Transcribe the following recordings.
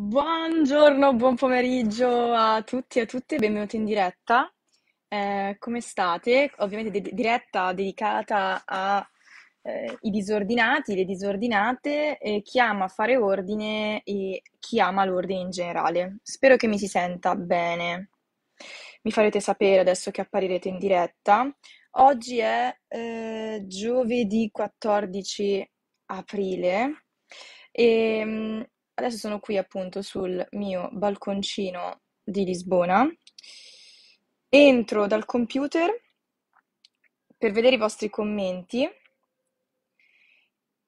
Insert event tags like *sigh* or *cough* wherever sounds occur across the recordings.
Buongiorno, buon pomeriggio a tutti e a tutte, benvenuti in diretta. Eh, come state? Ovviamente de- diretta dedicata ai eh, disordinati, le disordinate, eh, chi ama fare ordine e chi ama l'ordine in generale. Spero che mi si senta bene. Mi farete sapere adesso che apparirete in diretta. Oggi è eh, giovedì 14 aprile e ehm, adesso sono qui appunto sul mio balconcino di Lisbona. Entro dal computer per vedere i vostri commenti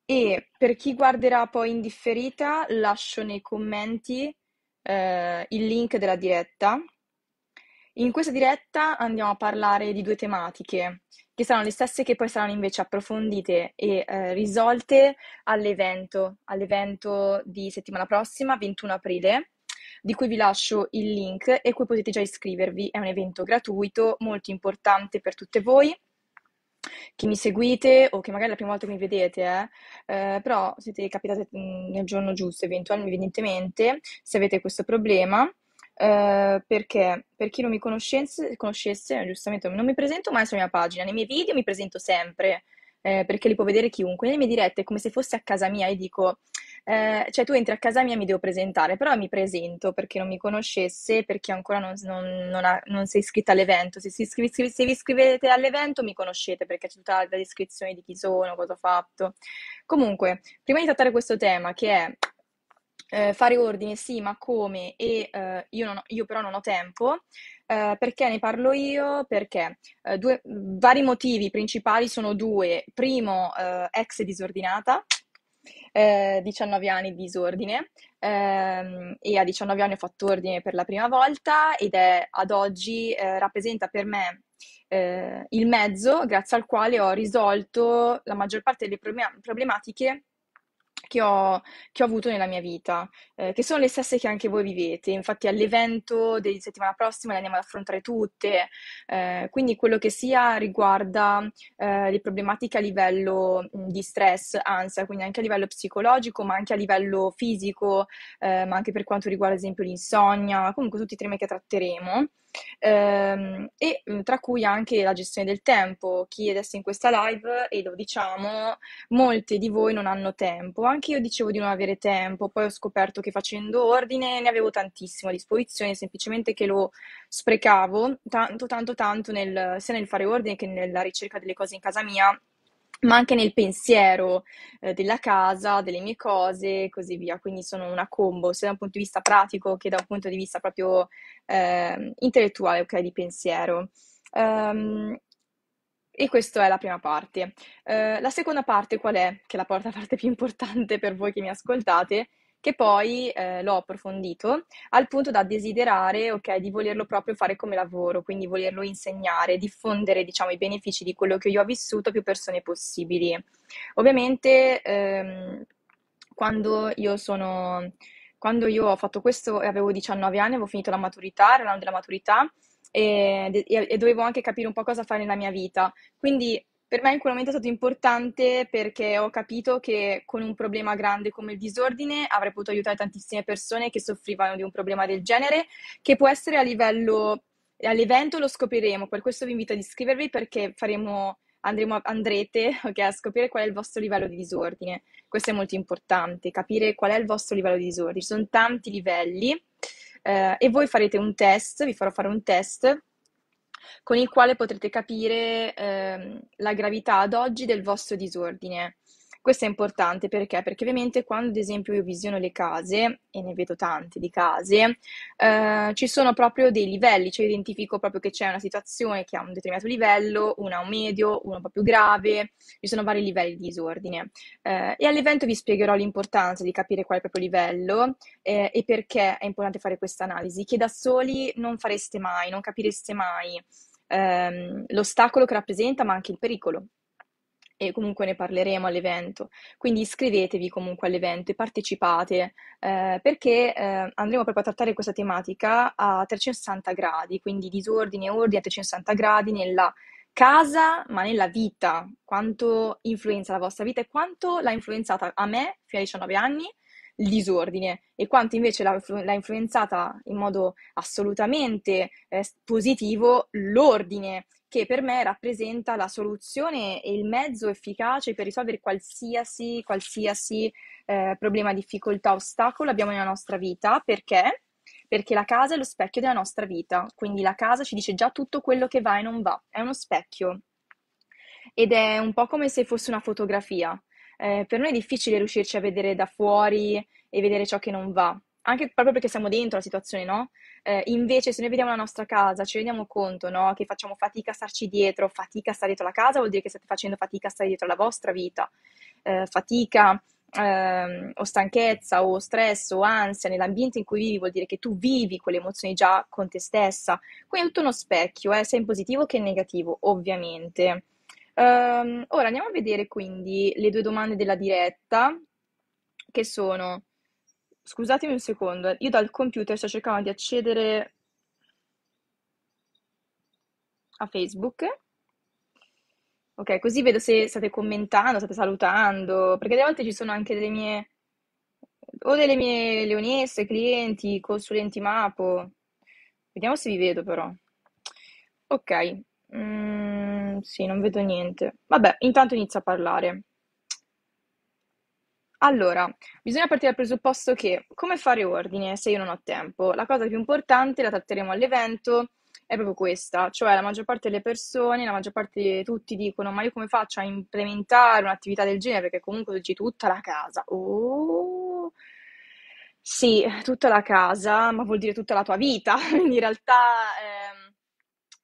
e per chi guarderà poi in differita lascio nei commenti eh, il link della diretta. In questa diretta andiamo a parlare di due tematiche, che saranno le stesse che poi saranno invece approfondite e eh, risolte all'evento, all'evento di settimana prossima, 21 aprile, di cui vi lascio il link e cui potete già iscrivervi. È un evento gratuito, molto importante per tutte voi che mi seguite o che magari è la prima volta che mi vedete, eh, eh, però siete capitate mm, nel giorno giusto, eventualmente, evidentemente, se avete questo problema. Eh, perché per chi non mi conoscesse, conoscesse, giustamente non mi presento mai sulla mia pagina, nei miei video mi presento sempre, eh, perché li può vedere chiunque, nelle mie dirette è come se fosse a casa mia e dico, eh, cioè tu entri a casa mia e mi devo presentare, però mi presento perché non mi conoscesse, perché ancora non, non, non, ha, non sei iscritta all'evento, se, iscri- se, vi iscrivete all'evento mi conoscete perché c'è tutta la descrizione di chi sono, cosa ho fatto. Comunque, prima di trattare questo tema che è eh, fare ordine sì, ma come? E eh, io, non ho, io però non ho tempo. Eh, perché ne parlo io? Perché eh, due, vari motivi principali sono due. Primo, eh, ex disordinata, 19 eh, anni di disordine ehm, e a 19 anni ho fatto ordine per la prima volta ed è ad oggi rappresenta per me il mezzo grazie al quale ho risolto la maggior parte delle problematiche che ho, che ho avuto nella mia vita, eh, che sono le stesse che anche voi vivete. Infatti all'evento di settimana prossima le andiamo ad affrontare tutte, eh, quindi quello che sia riguarda eh, le problematiche a livello mm, di stress, ansia, quindi anche a livello psicologico, ma anche a livello fisico, eh, ma anche per quanto riguarda ad esempio l'insonnia, comunque tutti i temi che tratteremo. Ehm, e mm, tra cui anche la gestione del tempo. Chi adesso in questa live, e lo diciamo, molte di voi non hanno tempo. Anche io dicevo di non avere tempo, poi ho scoperto che facendo ordine ne avevo tantissimo a disposizione, semplicemente che lo sprecavo tanto, tanto, tanto nel, sia nel fare ordine che nella ricerca delle cose in casa mia ma anche nel pensiero eh, della casa, delle mie cose e così via. Quindi sono una combo sia da un punto di vista pratico che da un punto di vista proprio eh, intellettuale, ok, di pensiero. Um, e questa è la prima parte. Uh, la seconda parte qual è? Che è la *laughs* parte più importante per voi che mi ascoltate, che poi eh, l'ho approfondito al punto da desiderare, ok, di volerlo proprio fare come lavoro, quindi volerlo insegnare, diffondere, diciamo, i benefici di quello che io ho vissuto a più persone possibili. Ovviamente ehm, quando io sono quando io ho fatto questo e avevo 19 anni, avevo finito la maturità, era l'anno della maturità e, e, e, dovevo anche capire un po' cosa fare nella mia vita. Quindi per me in quel momento è stato importante perché ho capito che con un problema grande come il disordine avrei potuto aiutare tantissime persone che soffrivano di un problema del genere, che può essere a livello all'evento lo scopriremo, per questo vi invito ad iscrivervi perché faremo, andremo, andrete *laughs* okay, a scoprire qual è il vostro livello di disordine. Questo è molto importante, capire qual è il vostro livello di disordine. Ci sono tanti livelli eh, e voi farete un test, vi farò fare un test con il quale potrete capire ehm, la gravità ad oggi del vostro disordine. Questo è importante perché? Perché ovviamente quando ad esempio io visiono le case, e ne vedo tante di case, eh, ci sono proprio dei livelli, cioè identifico proprio che c'è una situazione che ha un determinato livello, una un medio, uno un po' più grave, ci sono vari livelli di disordine. Eh, e all'evento vi spiegherò l'importanza di capire qual è il proprio livello eh, e perché è importante fare questa analisi, che da soli non fareste mai, non capireste mai ehm, l'ostacolo che rappresenta, ma anche il pericolo e comunque ne parleremo all'evento. Quindi iscrivetevi comunque all'evento e partecipate eh, perché eh, andremo proprio a trattare questa tematica a 360 gradi, quindi disordine e ordine a 360 gradi nella casa ma nella vita, quanto influenza la vostra vita e quanto l'ha influenzata a me fino a 19 anni il disordine e quanto invece l'ha, l'ha influenzata in modo assolutamente eh, positivo l'ordine che per me rappresenta la soluzione e il mezzo efficace per risolvere qualsiasi, qualsiasi eh, problema, difficoltà, ostacolo abbiamo nella nostra vita. Perché? Perché la casa è lo specchio della nostra vita, quindi la casa ci dice già tutto quello che va e non va, è uno specchio. Ed è un po' come se fosse una fotografia. Eh, per noi è difficile riuscirci a vedere da fuori e vedere ciò che non va, anche proprio perché siamo dentro la situazione, no? Eh, invece se noi vediamo la nostra casa, ci rendiamo conto, no? Che facciamo fatica a starci dietro, fatica a stare dietro la casa, vuol dire che state facendo fatica a stare dietro la vostra vita, eh, fatica eh, o stanchezza o stress o ansia nell'ambiente in cui vivi vuol dire che tu vivi quelle emozioni già con te stessa. Quindi è tutto uno specchio, eh, sia in positivo che in negativo, ovviamente. Um, ora andiamo a vedere quindi le due domande della diretta che sono Scusatemi un secondo, eh. io dal computer sto cercando di accedere a Facebook. Ok, così vedo se state commentando, state salutando, perché delle volte ci sono anche delle mie o delle mie leonesse, clienti, consulenti Mapo. Vediamo se vi vedo però. Ok, mm, sì, non vedo niente. Vabbè, intanto inizio a parlare. Allora, bisogna partire dal presupposto che come fare ordine se io non ho tempo? La cosa più importante, la tratteremo all'evento, è proprio questa, cioè la maggior parte delle persone, la maggior parte di tutti dicono ma io come faccio a implementare un'attività del genere? Perché comunque oggi tutta la casa. Oh. Sì, tutta la casa, ma vuol dire tutta la tua vita, *laughs* quindi in realtà eh,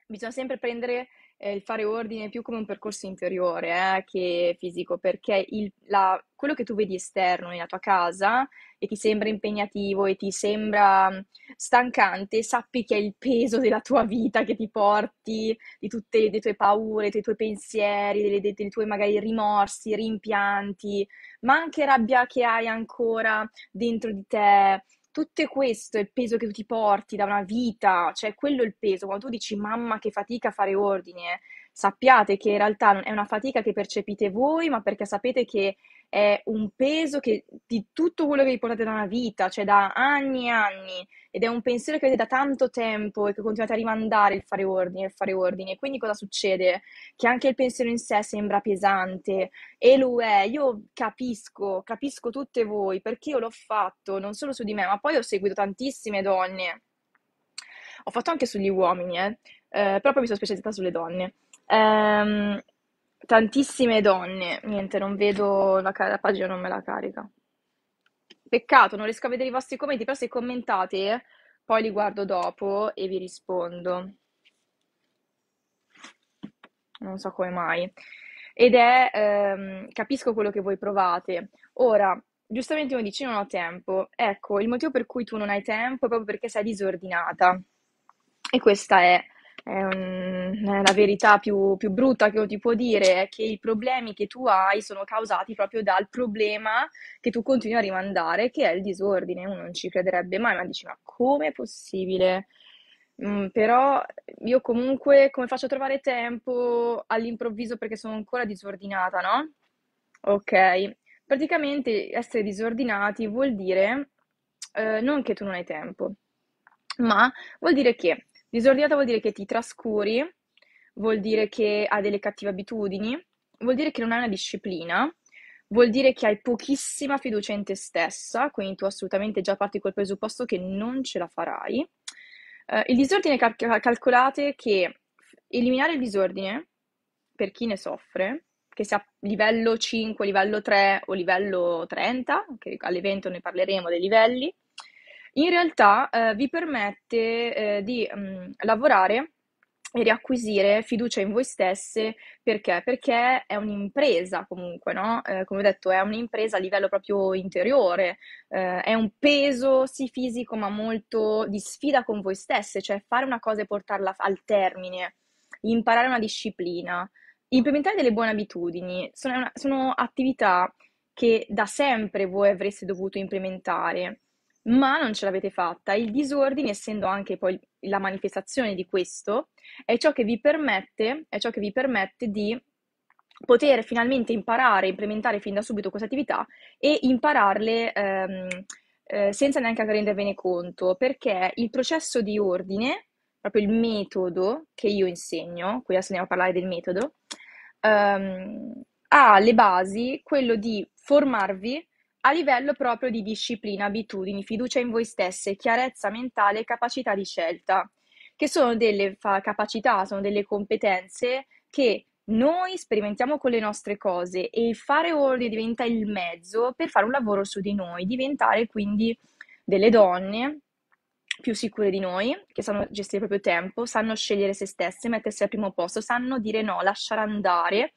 bisogna sempre prendere eh, il fare ordine più come un percorso interiore eh, che fisico, perché il, la, quello che tu vedi esterno nella tua casa e ti sembra impegnativo e ti sembra stancante, sappi che è il peso della tua vita che ti porti, di tutte le tue paure, dei tuoi pensieri, delle, dei, dei tuoi magari rimorsi, rimpianti, ma anche rabbia che hai ancora dentro di te, tutto questo, il peso che tu ti porti da una vita, cioè quello è il peso. Quando tu dici mamma che fatica a fare ordine, sappiate che in realtà è una fatica che percepite voi, ma perché sapete che è un peso che, di tutto quello che vi portate da una vita, cioè da anni e anni, ed è un pensiero che avete da tanto tempo e che continuate a rimandare il fare ordine, il fare ordine. E quindi cosa succede? Che anche il pensiero in sé sembra pesante e lo è. Io capisco, capisco tutte voi perché io l'ho fatto, non solo su di me, ma poi ho seguito tantissime donne. Ho fatto anche sugli uomini, eh. Eh, però poi mi sono specializzata sulle donne. Um, tantissime donne. Niente, non vedo la, ca- la pagina, non me la carica. Peccato, non riesco a vedere i vostri commenti, però se commentate poi li guardo dopo e vi rispondo. Non so come mai. Ed è, ehm, capisco quello che voi provate. Ora, giustamente uno dice non ho tempo. Ecco, il motivo per cui tu non hai tempo è proprio perché sei disordinata. E questa è un, la verità più, più, brutta che io ti può dire è che i problemi che tu hai sono causati proprio dal problema che tu continui a rimandare, che è il disordine. Uno non ci crederebbe mai, ma dici: Ma come è possibile? Mm, però io comunque come faccio a trovare tempo all'improvviso perché sono ancora disordinata, no? Ok, praticamente essere disordinati vuol dire eh, non che tu non hai tempo, ma vuol dire che Disordinata vuol dire che ti trascuri, vuol dire che hai delle cattive abitudini, vuol dire che non hai una disciplina, vuol dire che hai pochissima fiducia in te stessa, quindi tu assolutamente già parti col presupposto che non ce la farai. Uh, il disordine cal- calcolate che eliminare il disordine per chi ne soffre, che sia livello 5, livello 3 o livello 30, che all'evento ne parleremo dei livelli, in realtà eh, vi permette eh, di mh, mm, lavorare e riacquisire fiducia in voi stesse perché? Perché è un'impresa comunque, no? Eh, come ho detto, è un'impresa a livello proprio interiore, eh, è un peso sì fisico ma molto di sfida con voi stesse, cioè fare una cosa e portarla al termine, imparare una disciplina, implementare delle buone abitudini, sono, una, sono attività che da sempre voi avreste dovuto implementare ma non ce l'avete fatta. Il disordine, essendo anche poi la manifestazione di questo, è ciò che vi permette, è ciò che vi permette di poter finalmente imparare, implementare fin da subito queste attività e impararle ehm, eh, senza neanche rendervene conto, perché il processo di ordine, proprio il metodo che io insegno, qui adesso andiamo a parlare del metodo, ehm, ha le basi quello di formarvi a livello proprio di disciplina, abitudini, fiducia in voi stesse, chiarezza mentale e capacità di scelta, che sono delle fa- capacità, sono delle competenze che noi sperimentiamo con le nostre cose e il fare ordine diventa il mezzo per fare un lavoro su di noi, diventare quindi delle donne più sicure di noi, che sanno gestire il proprio tempo, sanno scegliere se stesse, mettersi al primo posto, sanno dire no, lasciare andare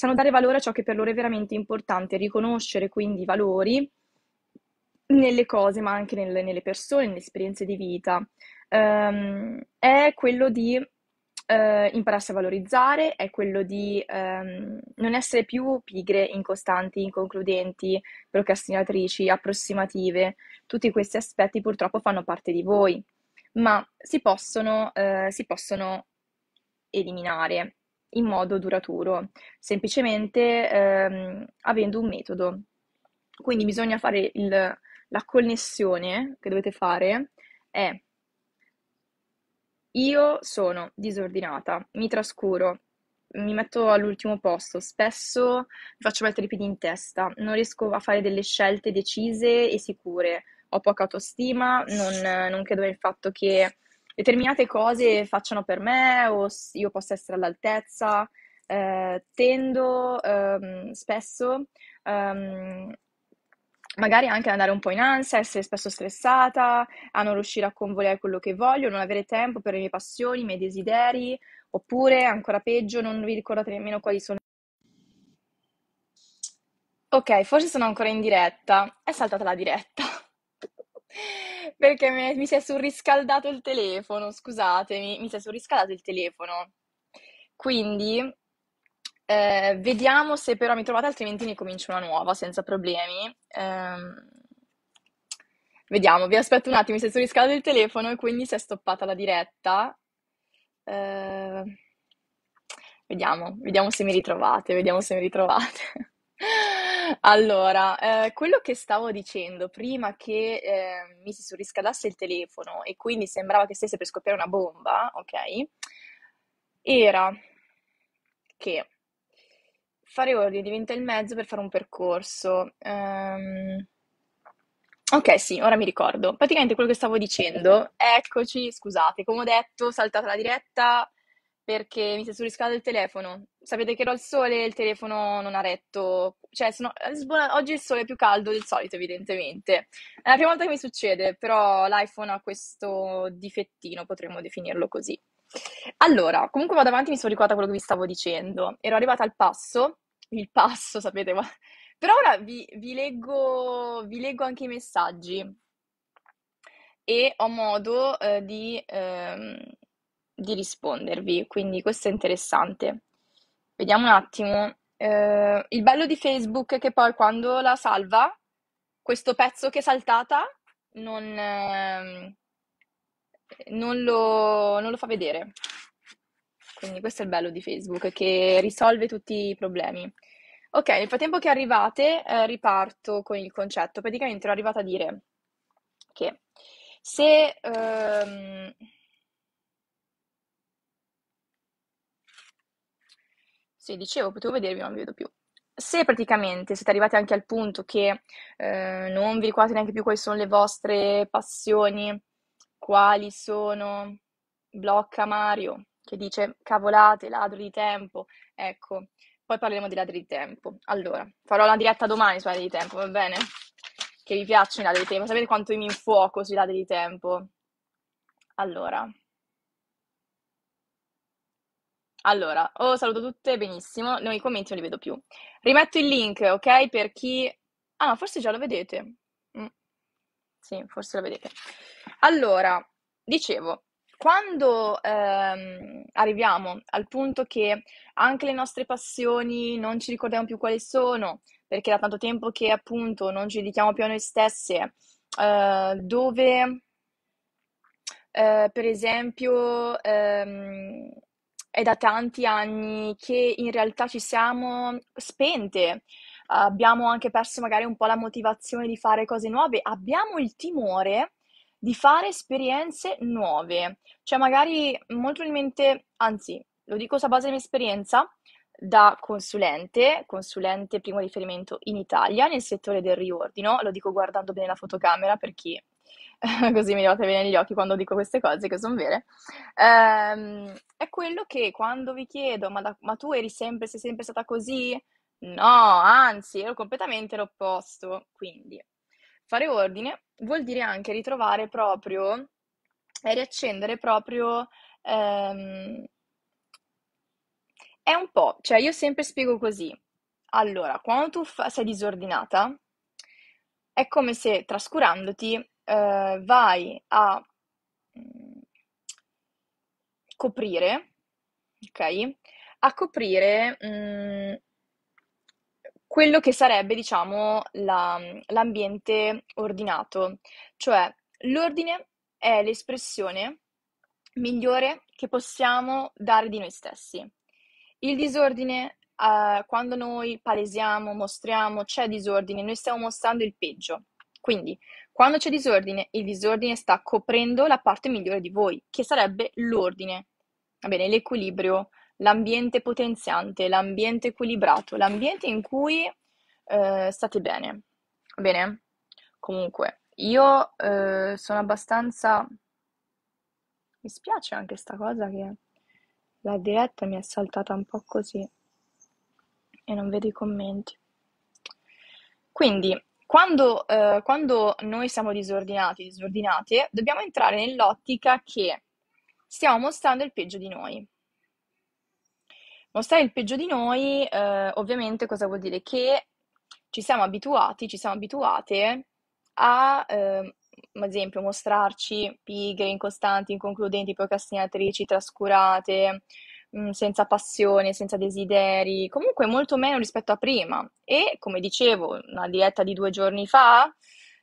sanno dare valore a ciò che per loro è veramente importante, riconoscere quindi i valori nelle cose, ma anche nelle, nelle persone, nelle esperienze di vita, um, è quello di uh, impararsi a valorizzare, è quello di um, non essere più pigre, incostanti, inconcludenti, procrastinatrici, approssimative. Tutti questi aspetti purtroppo fanno parte di voi, ma si possono, uh, si possono eliminare in modo duraturo, semplicemente ehm, avendo un metodo. Quindi bisogna fare il, la connessione che dovete fare è io sono disordinata, mi trascuro, mi metto all'ultimo posto, spesso mi faccio mettere i piedi in testa, non riesco a fare delle scelte decise e sicure, ho poca autostima, non, non credo nel fatto che determinate cose facciano per me o io possa essere all'altezza. Eh, tendo ehm, spesso ehm, magari anche ad andare un po' in ansia, essere spesso stressata, a non riuscire a convogliare quello che voglio, non avere tempo per le mie passioni, i miei desideri, oppure ancora peggio, non vi ricordate nemmeno quali sono. Ok, forse sono ancora in diretta. È saltata la diretta. *laughs* Perché mi, mi si è surriscaldato il telefono, scusatemi, mi si è surriscaldato il telefono. Quindi eh, vediamo se però mi trovate, altrimenti ne comincio una nuova senza problemi. Eh, vediamo, vi aspetto un attimo, mi si è surriscaldato il telefono e quindi si è stoppata la diretta. Eh, vediamo, vediamo se mi ritrovate, vediamo se mi ritrovate. Allora, ehm, quello che stavo dicendo prima che, ehm, mi si surriscaldasse il telefono e quindi sembrava che stesse per scoppiare una bomba, ok? era che fare ordine diventa il mezzo per fare un percorso. Ehm, okay, sì, ora mi ricordo. Praticamente quello che stavo dicendo eccoci, scusate, come ho detto, saltata la diretta, perché mi si è surriscaldato il telefono. Sapete che ero al sole e il telefono non ha retto. Cioè, sono... oggi il sole è più caldo del solito, evidentemente. È la prima volta che mi succede, però l'iPhone ha questo difettino, potremmo definirlo così. Allora, comunque vado avanti, mi sono ricordata quello che vi stavo dicendo. Ero arrivata al passo, il passo, *laughs* sapete, ma... però ora vi, vi, leggo, vi leggo anche i messaggi e ho modo eh, di... Ehm di rispondervi, quindi questo è interessante. Vediamo un attimo. Eh, il bello di Facebook è che poi quando la salva, questo pezzo che è saltata non, eh, non, lo, non lo fa vedere. Quindi questo è il bello di Facebook, che risolve tutti i problemi. Ok, nel frattempo che arrivate, eh, riparto con il concetto. Praticamente ero arrivata a dire che se... Ehm, Sì, dicevo, potevo vedervi, ma non vi vedo più. Se praticamente siete arrivati anche al punto che eh, non vi ricordate neanche più quali sono le vostre passioni, quali sono, blocca Mario che dice cavolate, ladro di tempo, ecco, poi parleremo di ladri di tempo. Allora, farò la diretta domani sui ladri di tempo, va bene? Che vi piacciono i ladri di tempo, sapete quanto io mi infuoco sui ladri di tempo? Allora, allora, oh, saluto tutte, benissimo. No, i commenti non li vedo più. Rimetto il link, ok? Per chi... Ah, no, forse già lo vedete. Mm. Sì, forse lo vedete. Allora, dicevo, quando ehm, arriviamo al punto che anche le nostre passioni non ci ricordiamo più quali sono, perché da tanto tempo che appunto non ci dedichiamo più a noi stesse, eh, dove eh, per esempio... Ehm, è da tanti anni che in realtà ci siamo spente, abbiamo anche perso magari un po' la motivazione di fare cose nuove, abbiamo il timore di fare esperienze nuove, cioè magari molto probabilmente, anzi lo dico sulla base di mia esperienza, da consulente, consulente primo riferimento in Italia nel settore del riordino, lo dico guardando bene la fotocamera per chi *laughs* così mi date bene negli occhi quando dico queste cose che sono vere, ehm, è quello che quando vi chiedo ma, da, ma tu eri sempre, sei sempre stata così? No, anzi, ero completamente l'opposto. Quindi fare ordine vuol dire anche ritrovare proprio e eh, riaccendere proprio... Ehm, è un po', cioè io sempre spiego così. Allora, quando tu fa- sei disordinata, è come se trascurandoti eh, vai a mm, coprire, ok? A coprire mm, quello che sarebbe, diciamo, l'ambiente ordinato, cioè l'ordine è l'espressione migliore che possiamo dare di noi stessi. Il disordine, eh, quando noi palesiamo, mostriamo, c'è disordine, noi stiamo mostrando il peggio. Quindi, quando c'è disordine, il disordine sta coprendo la parte migliore di voi, che sarebbe l'ordine, va bene, l'equilibrio, l'ambiente potenziante, l'ambiente equilibrato, l'ambiente in cui eh, state bene. Va bene? Comunque, io eh, sono abbastanza... Mi spiace anche sta cosa che la diretta mi è saltata un po' così e non vedo i commenti. Quindi, quando, eh, quando noi siamo disordinati, disordinate, dobbiamo entrare nell'ottica che stiamo mostrando il peggio di noi. Mostrare il peggio di noi, eh, ovviamente, cosa vuol dire? Che ci siamo abituati, ci siamo abituate a, eh, ad esempio, mostrarci pigre, incostanti, inconcludenti, procrastinatrici, trascurate, senza passione, senza desideri, comunque molto meno rispetto a prima. E come dicevo, una dietta di due giorni fa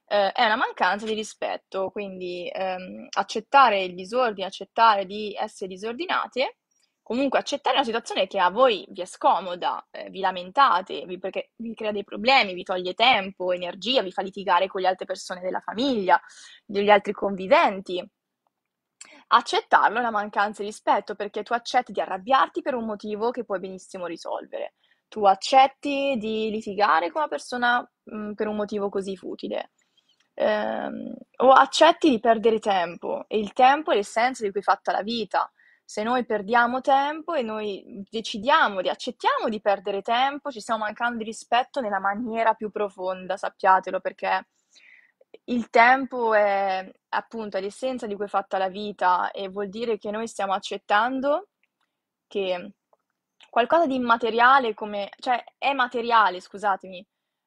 eh, è una mancanza di rispetto, quindi ehm, accettare il disordine, accettare di essere disordinate comunque accettare una situazione che a voi vi è scomoda, eh, vi lamentate, vi, perché vi crea dei problemi, vi toglie tempo, energia, vi fa litigare con le altre persone della famiglia, degli altri conviventi. Accettarlo è una mancanza di rispetto perché tu accetti di arrabbiarti per un motivo che puoi benissimo risolvere. Tu accetti di litigare con una persona mh, mhmm, per un motivo così futile. Ehm, o accetti di perdere tempo e il tempo è l'essenza di cui è fatta la vita. Se noi perdiamo tempo e noi decidiamo di accettiamo di perdere tempo, ci stiamo mancando di rispetto nella maniera più profonda, sappiatelo, perché il tempo è, appunto è l'essenza di cui è fatta la vita e vuol dire che noi stiamo accettando che qualcosa di immateriale come, cioè è materiale, scusatemi,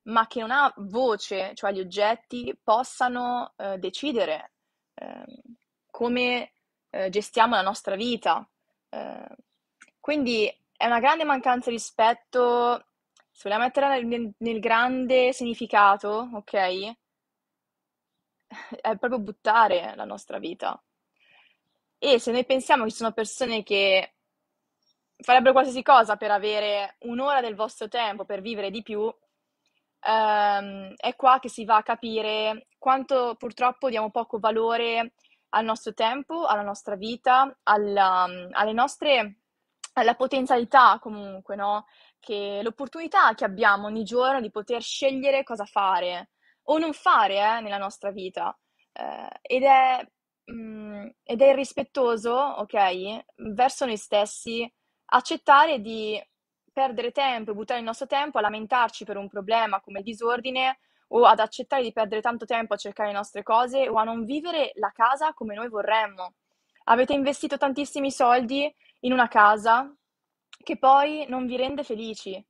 ma che non ha voce, cioè gli oggetti possano eh, decidere eh, come eh, gestiamo la nostra vita. Eh, quindi è una grande mancanza di rispetto, se vogliamo mettere nel, nel grande significato, ok? *laughs* è proprio buttare la nostra vita. E se noi pensiamo che ci sono persone che farebbero qualsiasi cosa per avere un'ora del vostro tempo, per vivere di più, ehm, è qua che si va a capire quanto purtroppo diamo poco valore al nostro tempo, alla nostra vita, alla, alle nostre, alla potenzialità comunque, no? Che l'opportunità che abbiamo ogni giorno di poter scegliere cosa fare, o non fare eh, nella nostra vita. Eh, ed, è, mh, mm, ed è irrispettoso, ok, verso noi stessi accettare di perdere tempo buttare il nostro tempo a lamentarci per un problema come il disordine o ad accettare di perdere tanto tempo a cercare le nostre cose o a non vivere la casa come noi vorremmo. Avete investito tantissimi soldi in una casa che poi non vi rende felici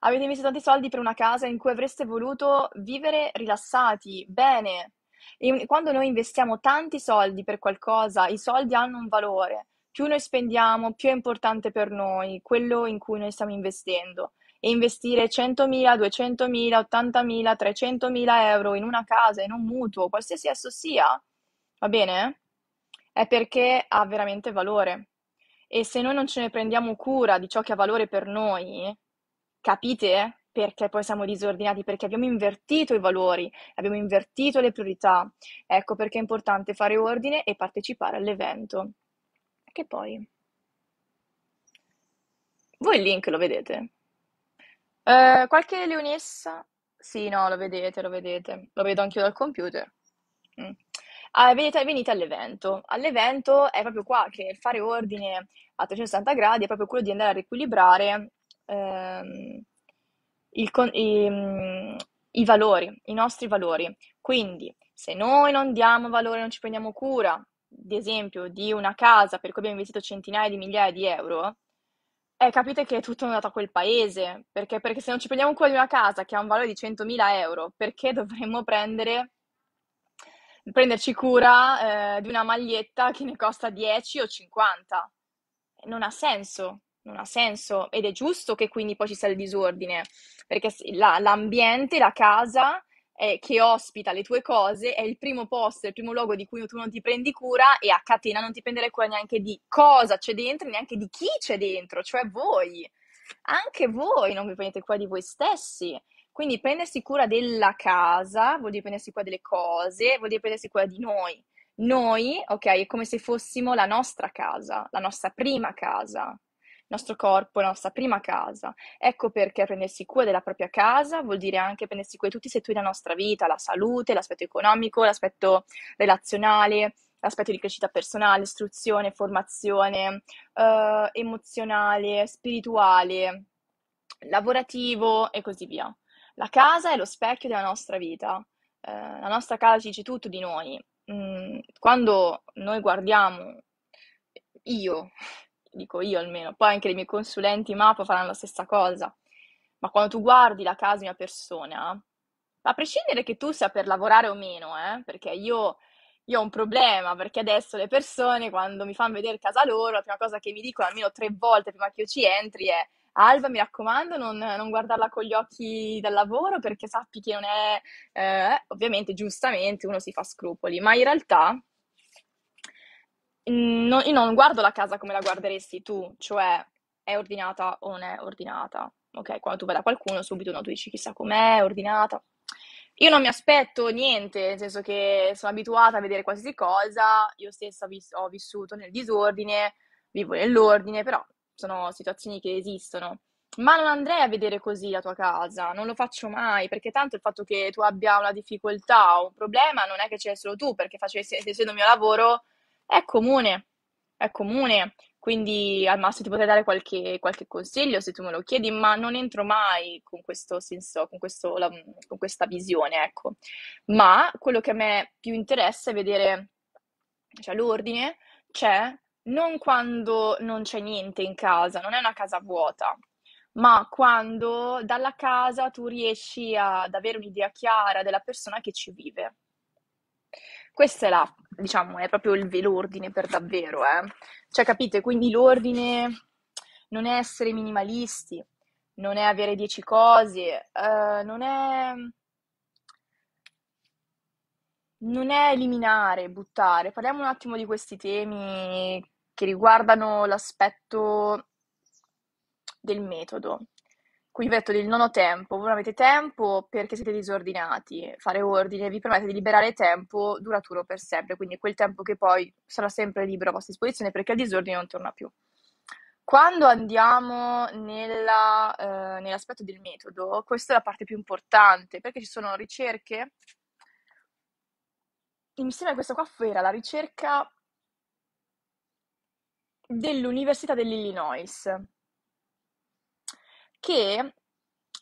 Avete messo tanti soldi per una casa in cui avreste voluto vivere rilassati, bene. E quando noi investiamo tanti soldi per qualcosa, i soldi hanno un valore. Più noi spendiamo, più è importante per noi quello in cui noi stiamo investendo. E investire 100.000, 200.000, 80.000, 300.000 euro in una casa, in un mutuo, qualsiasi esso sia, va bene? È perché ha veramente valore. E se noi non ce ne prendiamo cura di ciò che ha valore per noi, Capite? Perché poi siamo disordinati, perché abbiamo invertito i valori, abbiamo invertito le priorità. Ecco perché è importante fare ordine e partecipare all'evento. Che poi... Voi il link lo vedete? Eh, qualche leonessa? Sì, no, lo vedete, lo vedete. Lo vedo anch'io dal computer. Mm. Ah, venite, venite, all'evento. All'evento è proprio qua che fare ordine a 360 gradi è proprio quello di andare a riequilibrare ehm, il, i, i valori, i nostri valori. Quindi se noi non diamo valore, non ci prendiamo cura, ad esempio, di una casa per cui abbiamo investito centinaia di migliaia di euro, eh, capite che è tutto andato a quel paese, perché, perché se non ci prendiamo cura di una casa che ha un valore di 100.000 euro, perché dovremmo prendere, prenderci cura eh, di una maglietta che ne costa 10 o 50? Non ha senso non ha senso ed è giusto che quindi poi ci sia il disordine, perché la, l'ambiente, la casa eh, che ospita le tue cose è il primo posto, è il primo luogo di cui tu non ti prendi cura e a catena non ti prenderai cura neanche di cosa c'è dentro, neanche di chi c'è dentro, cioè voi. Anche voi non vi prendete cura di voi stessi. Quindi prendersi cura della casa vuol dire prendersi cura delle cose, vuol dire prendersi cura di noi. Noi, ok, è come se fossimo la nostra casa, la nostra prima casa, nostro corpo, la nostra prima casa. Ecco perché prendersi cura della propria casa vuol dire anche prendersi cura di tutti i settori della nostra vita, la salute, l'aspetto economico, l'aspetto relazionale, l'aspetto di crescita personale, istruzione, formazione, eh, emozionale, spirituale, lavorativo e così via. La casa è lo specchio della nostra vita. Eh, la nostra casa ci dice tutto di noi. Mm, quando noi guardiamo, io dico io almeno, poi anche i miei consulenti mappa faranno la stessa cosa, ma quando tu guardi la casa di una persona, a prescindere che tu sia per lavorare o meno, eh, perché io, io, ho un problema, perché adesso le persone quando mi fanno vedere casa loro, la prima cosa che mi dicono almeno tre volte prima che io ci entri è Alba, mi raccomando, non, non guardarla con gli occhi dal lavoro perché sappi che non è... Eh, ovviamente, giustamente, uno si fa scrupoli, ma in realtà no, io non guardo la casa come la guarderesti tu, cioè è ordinata o non è ordinata. Ok, quando tu vai da qualcuno subito no, tu dici chissà com'è, è ordinata. Io non mi aspetto niente, nel senso che sono abituata a vedere qualsiasi cosa, io stessa vis- ho vissuto nel disordine, vivo nell'ordine, però sono situazioni che esistono. Ma non andrei a vedere così la tua casa, non lo faccio mai, perché tanto il fatto che tu abbia una difficoltà o un problema non è che ce l'hai solo tu, perché facessi, essendo il mio lavoro è comune, è comune, quindi al massimo ti potrei dare qualche, qualche consiglio se tu me lo chiedi, ma non entro mai con questo senso, con, questo, la, con questa visione, ecco. Ma quello che a me più interessa è vedere, cioè l'ordine c'è non quando non c'è niente in casa, non è una casa vuota, ma quando dalla casa tu riesci ad avere un'idea chiara della persona che ci vive. Questa è la, diciamo, è proprio il, l'ordine per davvero, eh. Cioè, capite? Quindi l'ordine non è essere minimalisti, non è avere dieci cose, eh, non è... Non è eliminare, buttare. Parliamo un attimo di questi temi che riguardano l'aspetto del metodo. Qui vi ho detto del non ho tempo, voi non avete tempo perché siete disordinati, fare ordine vi permette di liberare tempo duraturo per sempre, quindi quel tempo che poi sarà sempre libero a vostra disposizione perché il disordine non torna più. Quando andiamo nella, eh, nell'aspetto del metodo, questa è la parte più importante perché ci sono ricerche, insieme a questa qua era la ricerca dell'Università dell'Illinois che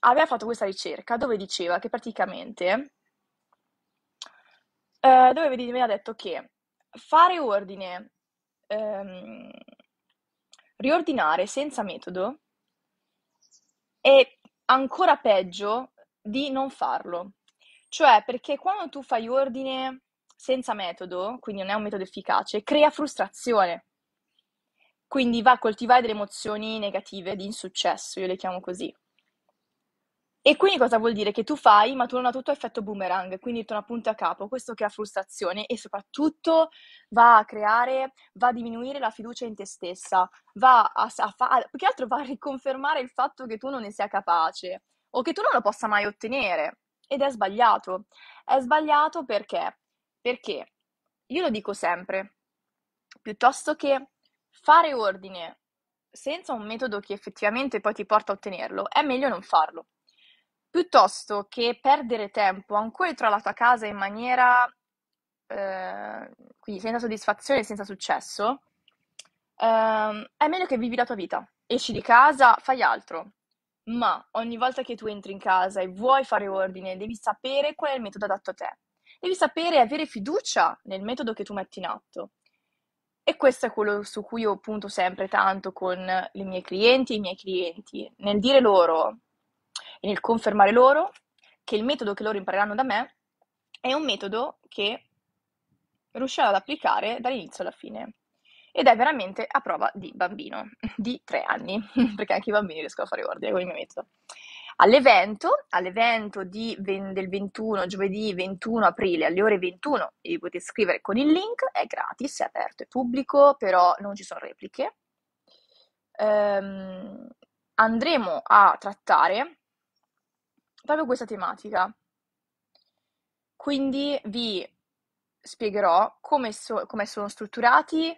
aveva fatto questa ricerca dove diceva che praticamente, eh, dove veniva detto che fare ordine, ehm, riordinare senza metodo è ancora peggio di non farlo. Cioè, perché quando tu fai ordine senza metodo, quindi non è un metodo efficace, crea frustrazione. Quindi va a coltivare delle emozioni negative di insuccesso, io le chiamo così. E quindi cosa vuol dire? Che tu fai, ma tu non ha tutto effetto boomerang, quindi torna punto a capo, questo crea frustrazione e soprattutto va a creare, va a diminuire la fiducia in te stessa, va a, a fa- più che altro va a riconfermare il fatto che tu non ne sia capace o che tu non lo possa mai ottenere. Ed è sbagliato. È sbagliato perché? Perché io lo dico sempre, piuttosto che fare ordine senza un metodo che effettivamente poi ti porta a ottenerlo, è meglio non farlo. Piuttosto che perdere tempo ancora tra la tua casa in maniera eh, quindi senza soddisfazione, senza successo, eh, è meglio che vivi la tua vita. Esci di casa, fai altro. Ma ogni volta che tu entri in casa e vuoi fare ordine, devi sapere qual è il metodo adatto a te. Devi sapere e avere fiducia nel metodo che tu metti in atto. E questo è quello su cui io punto sempre tanto con le mie clienti e i miei clienti, nel dire loro e nel confermare loro che il metodo che loro impareranno da me è un metodo che riusciranno ad applicare dall'inizio alla fine. Ed è veramente a prova di bambino, *laughs* di tre anni, *laughs* perché anche i bambini riescono a fare ordine con il mio metodo all'evento, all'evento di, del 21, giovedì 21 aprile alle ore 21, vi potete scrivere con il link, è gratis, è aperto, è pubblico, però non ci sono repliche. Um, andremo a trattare proprio questa tematica. Quindi vi spiegherò come, so- come sono strutturati,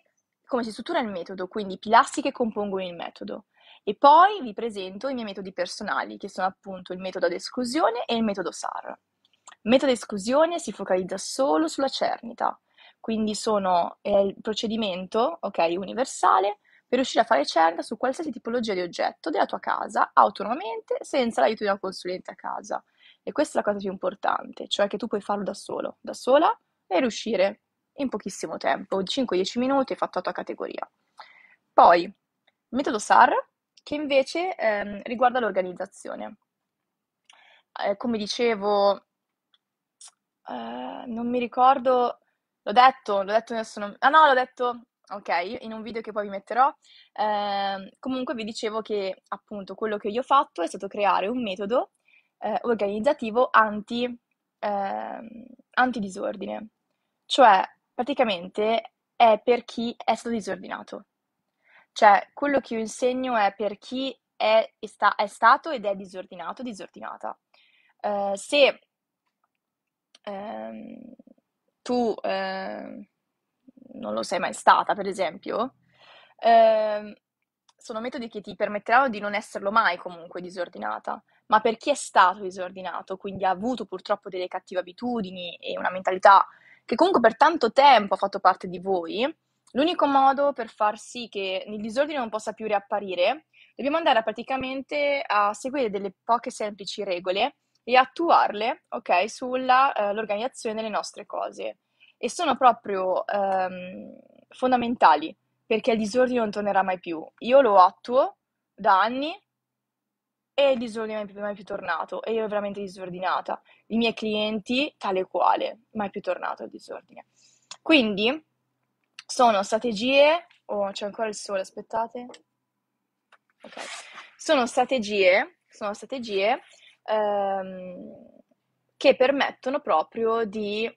come si struttura il metodo, quindi i pilastri che compongono il metodo e poi vi presento i miei metodi personali, che sono appunto il metodo ad esclusione e il metodo SAR. Il metodo esclusione si focalizza solo sulla cernita, quindi sono, è il procedimento okay, universale per riuscire a fare cernita su qualsiasi tipologia di oggetto della tua casa autonomamente senza l'aiuto di una consulente a casa. E questa è la cosa più importante, cioè che tu puoi farlo da solo, da sola e riuscire in pochissimo tempo, 5-10 minuti hai fatto la tua categoria. Poi, metodo SAR, che invece ehm, riguarda l'organizzazione. Eh, come dicevo, eh, non mi ricordo, l'ho detto, l'ho detto adesso, non... ah no, l'ho detto, ok, in un video che poi vi metterò. Eh, comunque vi dicevo che appunto quello che io ho fatto è stato creare un metodo eh, organizzativo anti, ehm, anti-disordine. cioè praticamente è per chi è stato disordinato. Cioè, quello che io insegno è per chi è, è, sta, è stato ed è disordinato, disordinata. Uh, se uh, tu uh, non lo sei mai stata, per esempio, ehm, sono metodi che ti permetteranno di non esserlo mai comunque disordinata, ma per chi è stato disordinato, quindi ha avuto purtroppo delle cattive abitudini e una mentalità che comunque per tanto tempo ha fatto parte di voi, L'unico modo per far sì che il disordine non possa più riapparire, dobbiamo andare a praticamente a seguire delle poche semplici regole e attuarle, ok, sull'organizzazione eh, uh, delle nostre cose. E sono proprio um, fondamentali perché il disordine non tornerà mai più. Io lo attuo da anni e il disordine non è mai più tornato e io ero veramente disordinata. I miei clienti, tale e quale, mai più tornato il disordine. Quindi sono strategie, oh c'è ancora il sole, aspettate. Okay. Sono strategie, sono strategie ehm, che permettono proprio di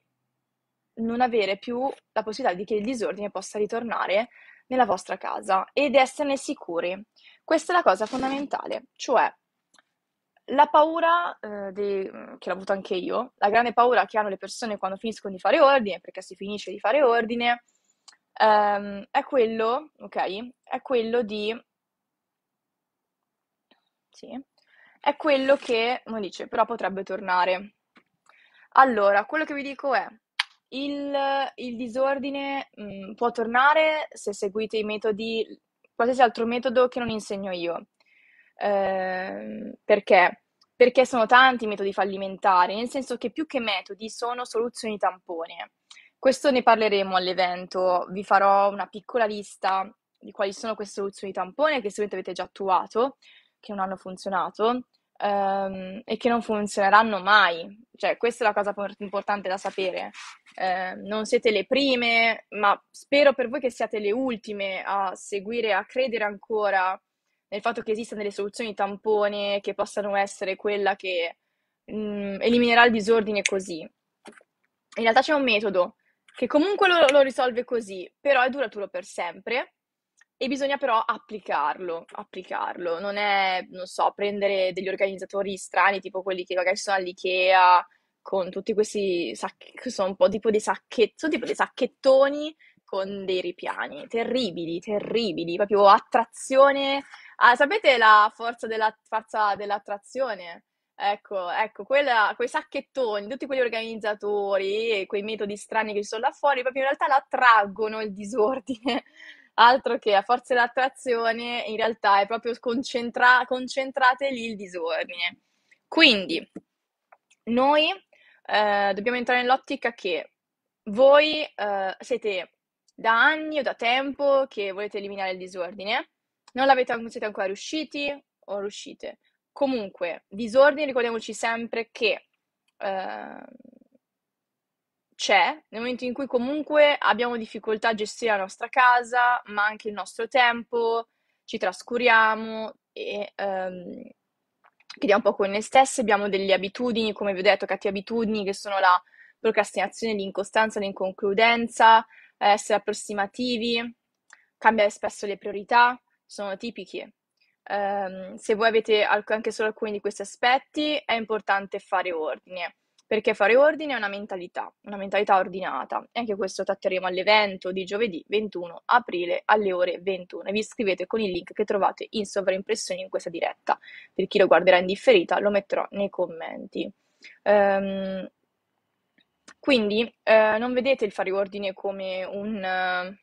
non avere più la possibilità di che il disordine possa ritornare nella vostra casa ed esserne sicuri. Questa è la cosa fondamentale, cioè la paura eh, di, che l'ho avuta anche io, la grande paura che hanno le persone quando finiscono di fare ordine, perché si finisce di fare ordine, um, è quello, ok? È quello di... Sì. È quello che, come dice, però potrebbe tornare. Allora, quello che vi dico è, il, il disordine mh, mm, può tornare se seguite i metodi, qualsiasi altro metodo che non insegno io. Eh, perché? Perché sono tanti i metodi fallimentari, nel senso che più che metodi sono soluzioni tampone. Questo ne parleremo all'evento, vi farò una piccola lista di quali sono queste soluzioni tampone che sicuramente avete già attuato, che non hanno funzionato ehm, e che non funzioneranno mai. Cioè, questa è la cosa importante da sapere. Eh, non siete le prime, ma spero per voi che siate le ultime a seguire, a credere ancora nel fatto che esistano delle soluzioni tampone che possano essere quella che mh, mm, eliminerà il disordine così. In realtà c'è un metodo che comunque lo, lo risolve così, però è duraturo per sempre e bisogna però applicarlo, applicarlo, non è, non so, prendere degli organizzatori strani, tipo quelli che magari sono all'IKEA, con tutti questi sacchi, che sono un po' tipo dei sacchetti, sono tipo dei sacchettoni con dei ripiani, terribili, terribili, proprio attrazione, ah, sapete la forza della, forza dell'attrazione? Ecco, ecco, quella, quei sacchettoni, tutti quegli organizzatori e quei metodi strani che ci sono là fuori, proprio in realtà la traggono il disordine. *laughs* Altro che a forza dell'attrazione, in realtà è proprio concentra- concentrate lì il disordine. Quindi, noi eh, dobbiamo entrare nell'ottica che voi eh, siete da anni o da tempo che volete eliminare il disordine, non l'avete, siete ancora riusciti o riuscite, Comunque, disordine, ricordiamoci sempre che eh, c'è nel momento in cui comunque abbiamo difficoltà a gestire la nostra casa, ma anche il nostro tempo, ci trascuriamo e ehm, chiediamo un po' con noi stessi, abbiamo delle abitudini, come vi ho detto, cattive abitudini che sono la procrastinazione, l'incostanza, l'inconcludenza, essere approssimativi, cambiare spesso le priorità, sono tipiche Um, se voi avete alc- anche solo alcuni di questi aspetti, è importante fare ordine, perché fare ordine è una mentalità, una mentalità ordinata. E anche questo tratteremo all'evento di giovedì 21 aprile alle ore 21. Vi iscrivete con il link che trovate in sovraimpressione in questa diretta. Per chi lo guarderà in differita, lo metterò nei commenti. Um, quindi uh, non vedete il fare ordine come un, uh,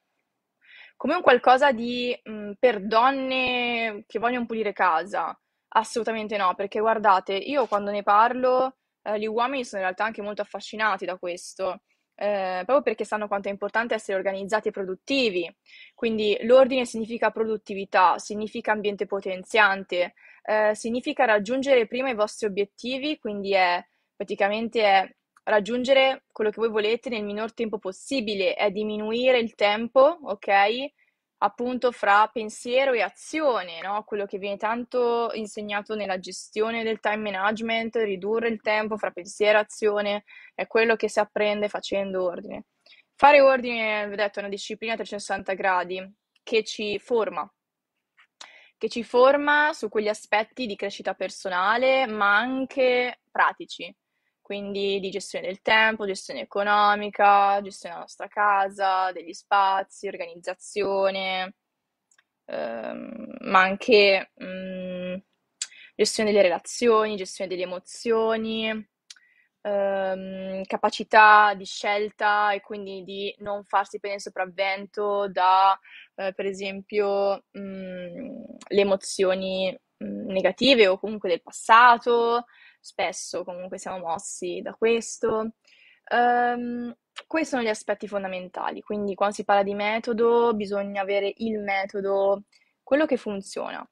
come un qualcosa di mh, mhmm, per donne che vogliono pulire casa. Assolutamente no, perché guardate, io quando ne parlo, eh, gli uomini sono in realtà anche molto affascinati da questo, eh, proprio perché sanno quanto è importante essere organizzati e produttivi. Quindi l'ordine significa produttività, significa ambiente potenziante, eh, significa raggiungere prima i vostri obiettivi, quindi è praticamente è raggiungere quello che voi volete nel minor tempo possibile, è diminuire il tempo, ok? Appunto fra pensiero e azione, no? Quello che viene tanto insegnato nella gestione del time management, ridurre il tempo fra pensiero e azione, è quello che si apprende facendo ordine. Fare ordine, vi ho detto, è una disciplina a 360 gradi che ci forma, che ci forma su quegli aspetti di crescita personale, ma anche pratici quindi di gestione del tempo, gestione economica, gestione della nostra casa, degli spazi, organizzazione, ehm, ma anche mh, mm, gestione delle relazioni, gestione delle emozioni, ehm, capacità di scelta e quindi di non farsi prendere sopravvento da, eh, per esempio, mh, mm, le emozioni mh, mm, negative o comunque del passato spesso comunque siamo mossi da questo. Um, ehm, questi sono gli aspetti fondamentali, quindi quando si parla di metodo bisogna avere il metodo, quello che funziona.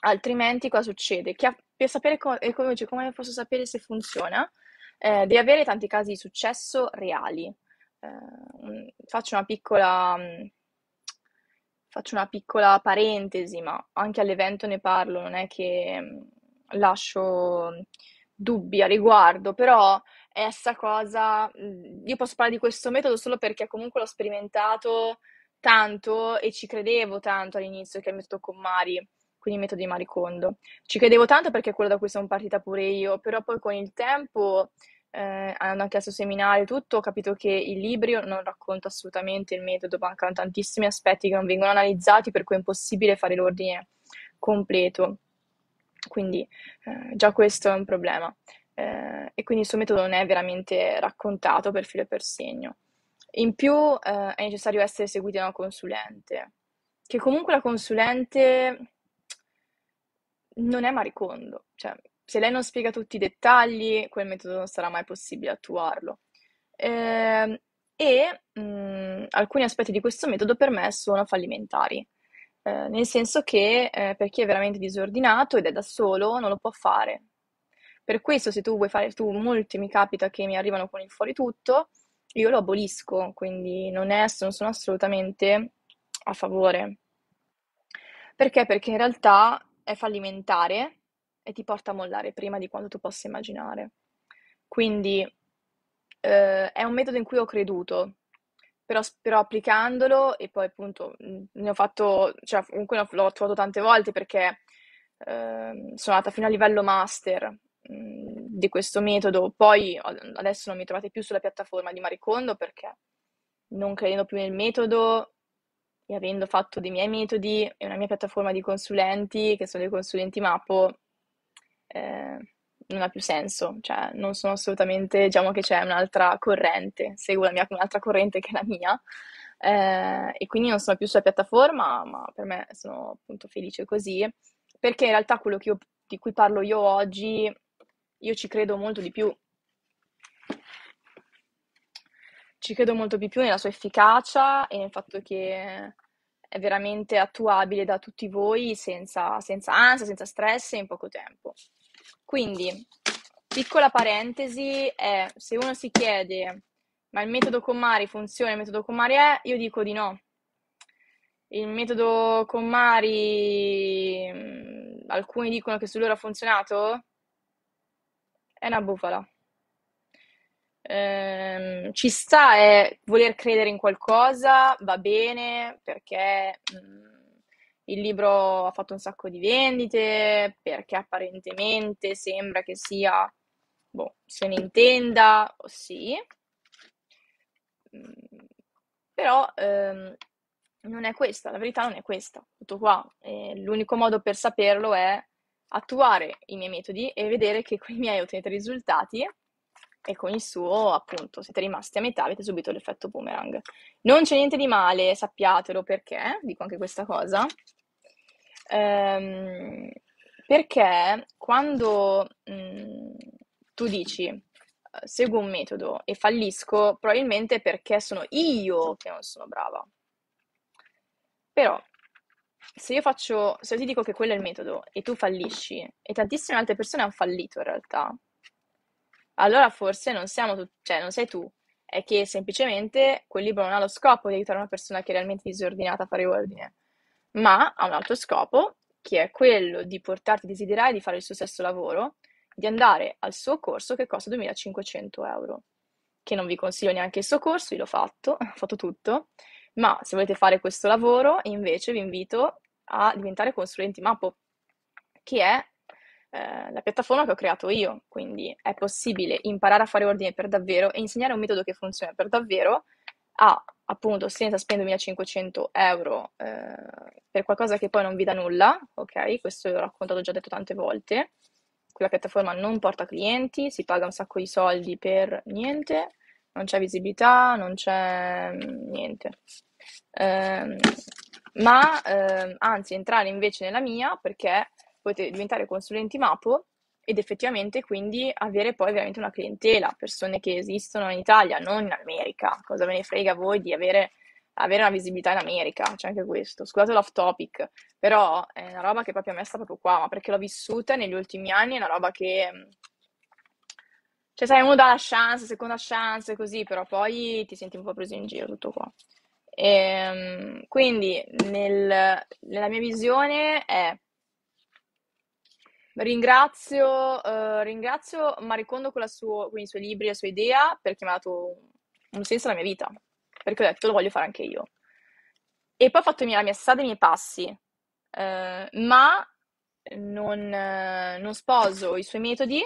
Altrimenti cosa succede? Ha, per sapere co- come, cioè, come, posso sapere se funziona, eh, devi avere tanti casi di successo reali. Eh, faccio, una piccola, faccio una piccola parentesi, ma anche all'evento ne parlo, non è che lascio mhmm, dubbi a riguardo, però essa cosa, mhmm, io posso parlare di questo metodo solo perché comunque l'ho sperimentato tanto e ci credevo tanto all'inizio, che è il metodo con Mari, quindi il metodo di Mari Maricondo. Ci credevo tanto perché è quello da cui sono partita pure io, però poi con il tempo, eh, andando anche a suo seminario e tutto, ho capito che il libro non racconta assolutamente il metodo, mancano tantissimi aspetti che non vengono analizzati, per cui è impossibile fare l'ordine completo. Quindi eh, già questo è un problema. Eh, e quindi il suo metodo non è veramente raccontato per filo e per segno. In più eh, è necessario essere seguiti da una consulente, che comunque la consulente non è maricondo, cioè se lei non spiega tutti i dettagli, quel metodo non sarà mai possibile attuarlo. Eh, e mh, mm, alcuni aspetti di questo metodo per me sono fallimentari, eh, nel senso che eh, per chi è veramente disordinato ed è da solo non lo può fare. Per questo se tu vuoi fare, tu molti mi capita che mi arrivano con il fuori tutto, io lo abolisco, quindi non, è, non sono assolutamente a favore. Perché? Perché in realtà è fallimentare e ti porta a mollare prima di quanto tu possa immaginare. Quindi eh, è un metodo in cui ho creduto, però, però applicandolo e poi appunto mhmm, ne ho fatto, cioè comunque l'ho attuato tante volte perché eh, sono andata fino a livello master mh, mhmm, di questo metodo, poi adesso non mi trovate più sulla piattaforma di Maricondo perché non credendo più nel metodo e avendo fatto dei miei metodi e una mia piattaforma di consulenti che sono dei consulenti Mapo, eh, non ha più senso, cioè non sono assolutamente, diciamo che c'è un'altra corrente, seguo la mia, un'altra corrente che è la mia, eh, e quindi non sono più sulla piattaforma, ma per me sono appunto felice così, perché in realtà quello io, di cui parlo io oggi, io ci credo molto di più, ci credo molto di più nella sua efficacia e nel fatto che è veramente attuabile da tutti voi senza, senza ansia, senza stress e in poco tempo. Quindi, piccola parentesi, è, se uno si chiede ma il metodo Comari funziona, il metodo Comari è, io dico di no. Il metodo Comari, mm, alcuni dicono che su loro ha funzionato, è una bufala. Ehm, ci sta è voler credere in qualcosa, va bene, perché... Mh, mm, il libro ha fatto un sacco di vendite perché apparentemente sembra che sia, boh, se ne intenda, sì, mm, però ehm, non è questa, la verità non è questa, tutto qua. Eh, l'unico modo per saperlo è attuare i miei metodi e vedere che con i miei ottenete risultati e con il suo, appunto, siete rimasti a metà, avete subito l'effetto boomerang. Non c'è niente di male, sappiatelo perché, dico anche questa cosa, ehm, perché quando mh, mm, tu dici eh, seguo un metodo e fallisco, probabilmente perché sono io che non sono brava. Però se io faccio, se io ti dico che quello è il metodo e tu fallisci, e tantissime altre persone hanno fallito in realtà, allora forse non siamo tu- cioè non sei tu, è che semplicemente quel libro non ha lo scopo di aiutare una persona che è realmente disordinata a fare ordine, ma ha un altro scopo, che è quello di portarti a desiderare di fare il suo stesso lavoro, di andare al suo corso che costa 2500 euro, che non vi consiglio neanche il suo corso, io l'ho fatto, *laughs* ho fatto tutto, ma se volete fare questo lavoro invece vi invito a diventare consulenti MAPO, che è eh, la piattaforma che ho creato io, quindi è possibile imparare a fare ordine per davvero e insegnare un metodo che funziona per davvero a appunto senza spendere 1500 euro eh, per qualcosa che poi non vi dà nulla, ok? Questo l'ho raccontato, già detto tante volte. Quella piattaforma non porta clienti, si paga un sacco di soldi per niente, non c'è visibilità, non c'è mm, niente. Eh, ma eh, anzi, entrare invece nella mia perché poter diventare consulenti MAPO ed effettivamente quindi avere poi veramente una clientela, persone che esistono in Italia, non in America. Cosa ve ne frega a voi di avere, avere una visibilità in America? C'è anche questo. Scusate l'off topic, però è una roba che proprio a me sta proprio qua, ma perché l'ho vissuta negli ultimi anni, è una roba che... Mm, cioè, sai, uno dà la chance, seconda chance, così, però poi ti senti un po' preso in giro tutto qua. E, ehm, quindi, nel, nella mia visione è Ringrazio, eh, ringrazio Maricondo con, suo, con, i suoi libri e la sua idea perché mi ha dato un senso alla mia vita, perché ho detto lo voglio fare anche io. E poi ho fatto la mia strada e i miei passi, eh, ma non, eh, non, sposo i suoi metodi,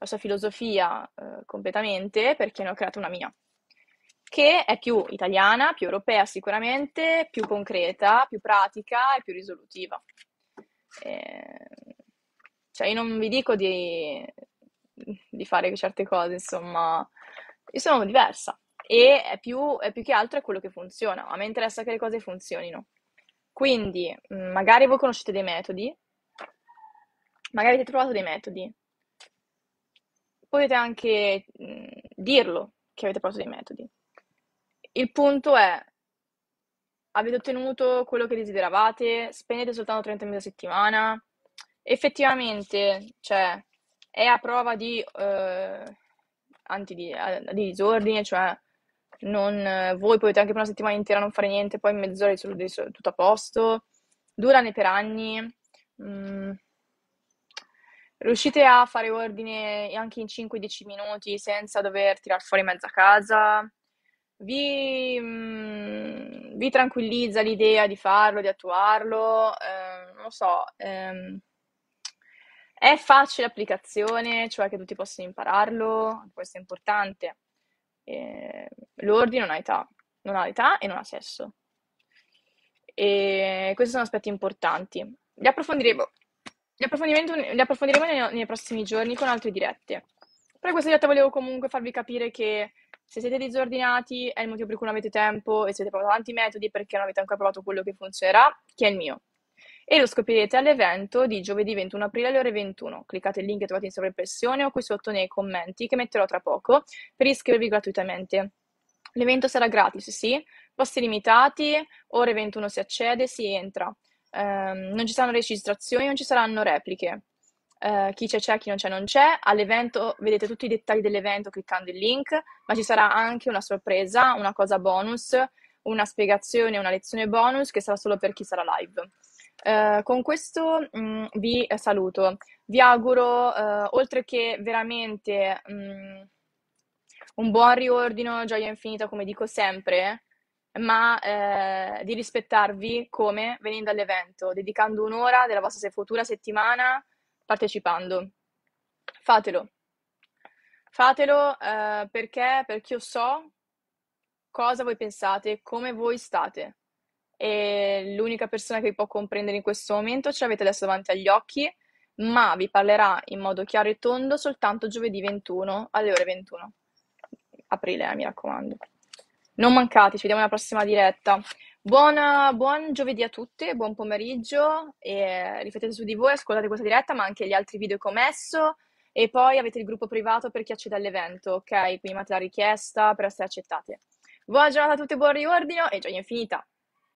la sua filosofia eh, completamente perché ne ho creata una mia, che è più italiana, più europea sicuramente, più concreta, più pratica e più risolutiva. Eh, cioè, io non vi dico di, di fare certe cose, insomma, io sono diversa e è più, è più che altro è quello che funziona. A me interessa che le cose funzionino. Quindi, mm, magari voi conoscete dei metodi, magari avete trovato dei metodi, potete anche mh, mm, dirlo che avete trovato dei metodi. Il punto è, avete ottenuto quello che desideravate, spendete soltanto 30 minuti a settimana, effettivamente cioè, è a prova di, eh, anti di, eh, di disordine, cioè non, voi potete anche per una settimana intera non fare niente, poi in mezz'ora è tutto a posto, durane per anni. Mm. Riuscite a fare ordine anche in 5-10 minuti senza dover tirar fuori mezza casa? Vi, mm, vi tranquillizza l'idea di farlo, di attuarlo? Eh, non lo so, ehm, è facile applicazione, cioè che tutti possono impararlo, questo è importante. Eh, l'ordine non ha età, non ha età e non ha sesso. E questi sono aspetti importanti. Li approfondiremo, li li approfondiremo nei, nei, prossimi giorni con altre dirette. Però in questa diretta volevo comunque farvi capire che se siete disordinati è il motivo per cui non avete tempo e siete provando tanti metodi perché non avete ancora provato quello che funzionerà, che è il mio e lo scoprirete all'evento di giovedì 21 aprile alle ore 21. Cliccate il link che trovate in sovraimpressione o qui sotto nei commenti che metterò tra poco per iscrivervi gratuitamente. L'evento sarà gratis, sì, posti limitati, ore 21 si accede, si entra. Um, non ci saranno registrazioni, non ci saranno repliche. Uh, chi c'è c'è, chi non c'è non c'è. All'evento vedete tutti i dettagli dell'evento cliccando il link, ma ci sarà anche una sorpresa, una cosa bonus, una spiegazione, una lezione bonus che sarà solo per chi sarà live. Eh, con questo mh, mm, vi saluto. Vi auguro, eh, oltre che veramente mh, mm, un buon riordino, gioia infinita, come dico sempre, ma eh, di rispettarvi come venendo all'evento, dedicando un'ora della vostra futura settimana partecipando. Fatelo. Fatelo eh, perché, perché io so cosa voi pensate, come voi state e l'unica persona che vi può comprendere in questo momento ce l'avete adesso davanti agli occhi, ma vi parlerà in modo chiaro e tondo soltanto giovedì 21 alle ore 21 aprile, eh, mi raccomando. Non mancate, ci vediamo alla prossima diretta. Buona, buon giovedì a tutti, buon pomeriggio, e riflettete su di voi, ascoltate questa diretta, ma anche gli altri video che ho messo. E poi avete il gruppo privato per chi accede all'evento, ok? Quindi mandate la richiesta per essere accettati. Buona giornata a tutti, buon riordino e gioia infinita!